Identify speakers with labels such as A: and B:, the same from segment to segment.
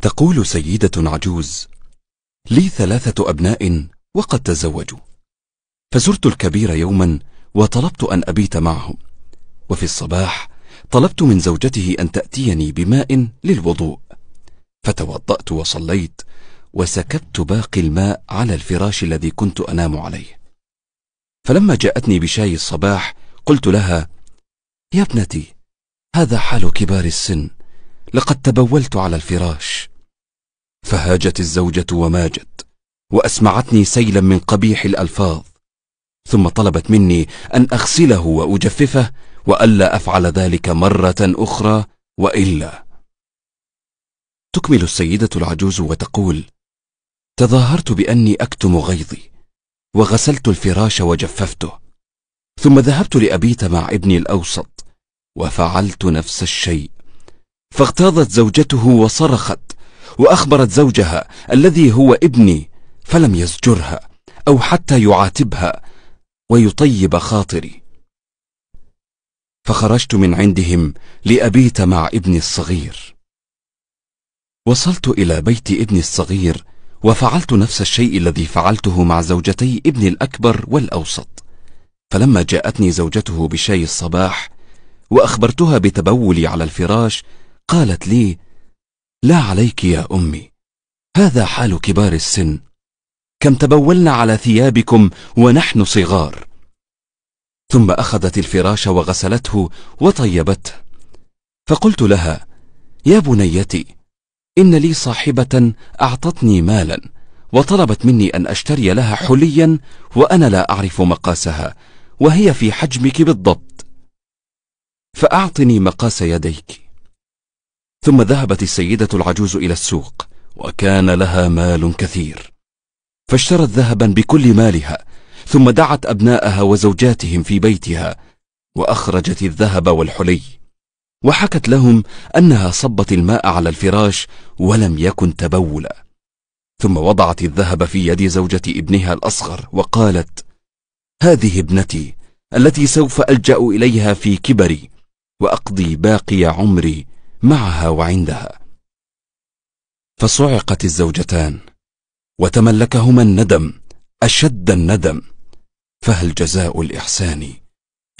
A: تقول سيدة عجوز لي ثلاثة أبناء وقد تزوجوا فزرت الكبير يوما وطلبت أن أبيت معهم وفي الصباح طلبت من زوجته أن تأتيني بماء للوضوء فتوضأت وصليت وسكبت باقي الماء على الفراش الذي كنت أنام عليه فلما جاءتني بشاي الصباح قلت لها يا ابنتي هذا حال كبار السن لقد تبولت على الفراش فهاجت الزوجة وماجت وأسمعتني سيلا من قبيح الألفاظ ثم طلبت مني أن أغسله وأجففه وألا أفعل ذلك مرة أخرى وإلا تكمل السيدة العجوز وتقول تظاهرت بأني أكتم غيظي وغسلت الفراش وجففته ثم ذهبت لأبيت مع ابني الأوسط وفعلت نفس الشيء فاغتاظت زوجته وصرخت وأخبرت زوجها الذي هو ابني فلم يزجرها أو حتى يعاتبها ويطيب خاطري فخرجت من عندهم لأبيت مع ابني الصغير وصلت إلى بيت ابني الصغير وفعلت نفس الشيء الذي فعلته مع زوجتي ابني الأكبر والأوسط فلما جاءتني زوجته بشاي الصباح وأخبرتها بتبولي على الفراش قالت لي لا عليك يا أمي هذا حال كبار السن كم تبولنا على ثيابكم ونحن صغار ثم أخذت الفراش وغسلته وطيبته فقلت لها يا بنيتي إن لي صاحبة أعطتني مالا وطلبت مني أن أشتري لها حليا وأنا لا أعرف مقاسها وهي في حجمك بالضبط فأعطني مقاس يديك ثم ذهبت السيدة العجوز إلى السوق وكان لها مال كثير فاشترت ذهبا بكل مالها ثم دعت أبناءها وزوجاتهم في بيتها وأخرجت الذهب والحلي وحكت لهم أنها صبت الماء على الفراش ولم يكن تبولا ثم وضعت الذهب في يد زوجة ابنها الأصغر وقالت هذه ابنتي التي سوف ألجأ إليها في كبري وأقضي باقي عمري معها وعندها فصعقت الزوجتان وتملكهما الندم أشد الندم فهل جزاء الإحسان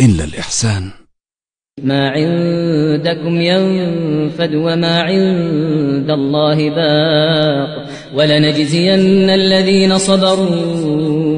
A: إلا الإحسان
B: ما عندكم ينفد وما عند الله باق ولنجزين الذين صبروا